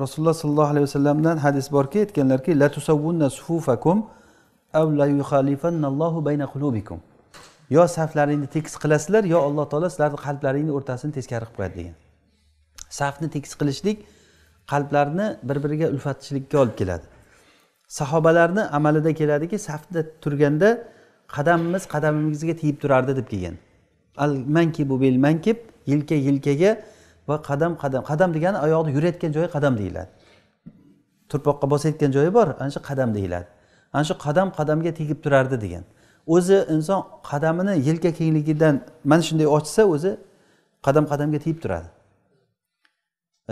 rasululloh sollallohu alayhi vasallamdan hadis borki aytganlarki la sufufakum la bayna qulubikum yo saflaringni tekis qilasizlar yo alloh taolo sizlarni qalblaringni o'rtasini teskari qilib qo'yadi degan safni tekis qilishlik qalblarni bir biriga ulfatchilikka olib keladi sahobalarni amalida keladiki safda turganda qadamimiz qadamimizga tegib turardi deb kelgan al mankib mankib yelka yelkaga va qadam qadam qadam degani oyoqni yurayotgan joyi qadam deyiladi turpoqqa bosayotgan joyi bor ana shu qadam deyiladi ana shu qadam qadamga tegib turardi degan o'zi inson qadamini yelka kengligidan mana shunday ochsa o'zi qadam qadamga tegib turadi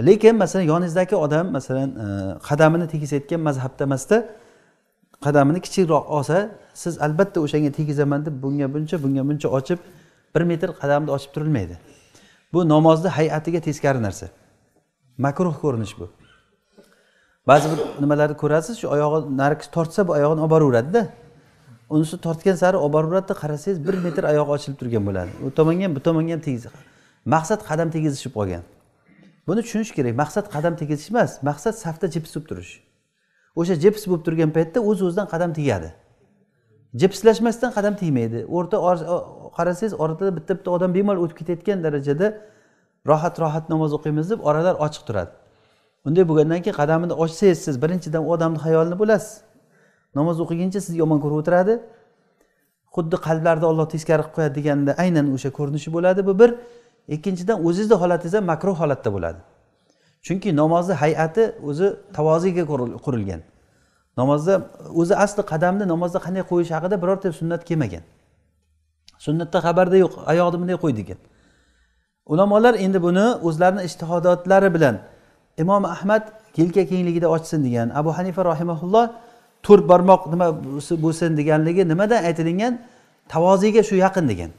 lekin masalan yoningizdagi odam masalan e, qadamini tegizayotgan mazhabda emasda qadamini kichikroq olsa siz albatta o'shanga tegizaman deb bunga buncha bunga buncha ochib bir metr qadamni ochib turilmaydi bu namozni hay'atiga teskari narsa makruh ko'rinish bu ba'zi bir nimalarni ko'rasiz shu oyog'i narigi tortsa bu oyog'ini olib boraveradida unisi tortgan sari olib boraveradida qarasangiz bir metr oyog'i ochilib turgan bo'ladi u tomonga ham bu tomonga ham tegiz maqsad qadam tegizishib qolgan buni tushunish kerak maqsad qadam tegizish emas maqsad safda jips bo'lib turish o'sha jips bo'lib turgan paytda o'z o'zidan qadam tegadi jipslashmasdan qadam tegmaydi o'rta qarasangiz orada bitta bitta odam bemalol o'tib ketayotgan darajada rohat rohat namoz o'qiymiz deb oralar ochiq turadi unday bo'lgandan keyin qadamini ochsangiz siz birinchidan u odamni xayolini bo'lasiz namoz o'qiguncha sizni yomon ko'rib o'tiradi xuddi qalblarni olloh teskari qilib qo'yadi deganda aynan o'sha ko'rinishi bo'ladi bu bir ikkinchidan o'zizni holatingiz ham makruh holatda bo'ladi chunki namozni hay'ati o'zi tavoziga qurilgan namozda o'zi asli qadamni namozda qanday qo'yish haqida birorta sunnat kelmagan sunnatda xabarda yo'q oyog'ini bunday qo'ydi degan ulamolar endi buni o'zlarini ijtihodotlari bilan imom ahmad yelka kengligida ochsin degan abu hanifa rahimaulloh to'rt barmoq nima bo'lsin deganligi nimadan aytilingan tavoziga shu yaqin degan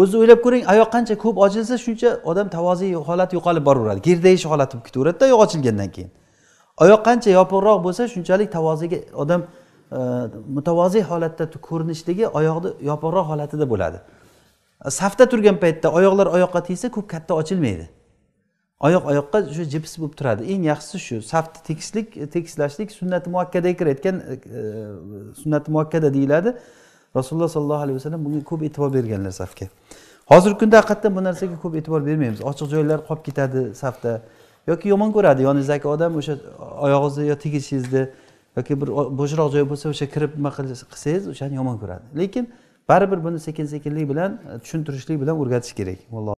o'zingiz o'ylab ko'ring oyoq qancha ko'p ochilsa shuncha odam tavoziy holati yo'qolib boraveradi gerdayish holati bo'lib ketaveradida oyoq ochilgandan keyin oyoq qancha yopiqroq bo'lsa shunchalik tavoziga odam mutavoziy holatda ko'rinishdagi oyoqni yopiqroq holatida bo'ladi safda turgan paytda oyoqlar oyoqqa tegsa ko'p katta ochilmaydi oyoq oyoqqa shu jips bo'lib turadi eng yaxshisi shu safni tekislik tekislashlik sunnati muakkadaga kirayotgan e, sunnati muakkada deyiladi rasululloh sollallohu alayhi vasallam bunga ko'p e'tibor berganlar safga hozirgi kunda haqiqatdan bu narsaga ko'p e'tibor bermaymiz ochiq joylar qolib ketadi safda yoki yomon ko'radi yonizdagi odam o'sha oyog'ingizni yo tegishingizni yoki bir bo'shroq joy bo'lsa o'sha kirib nima qilsangiz o'shani yomon ko'radi lekin baribir buni sekin sekinlik bilan tushuntirishlik bilan o'rgatish kerak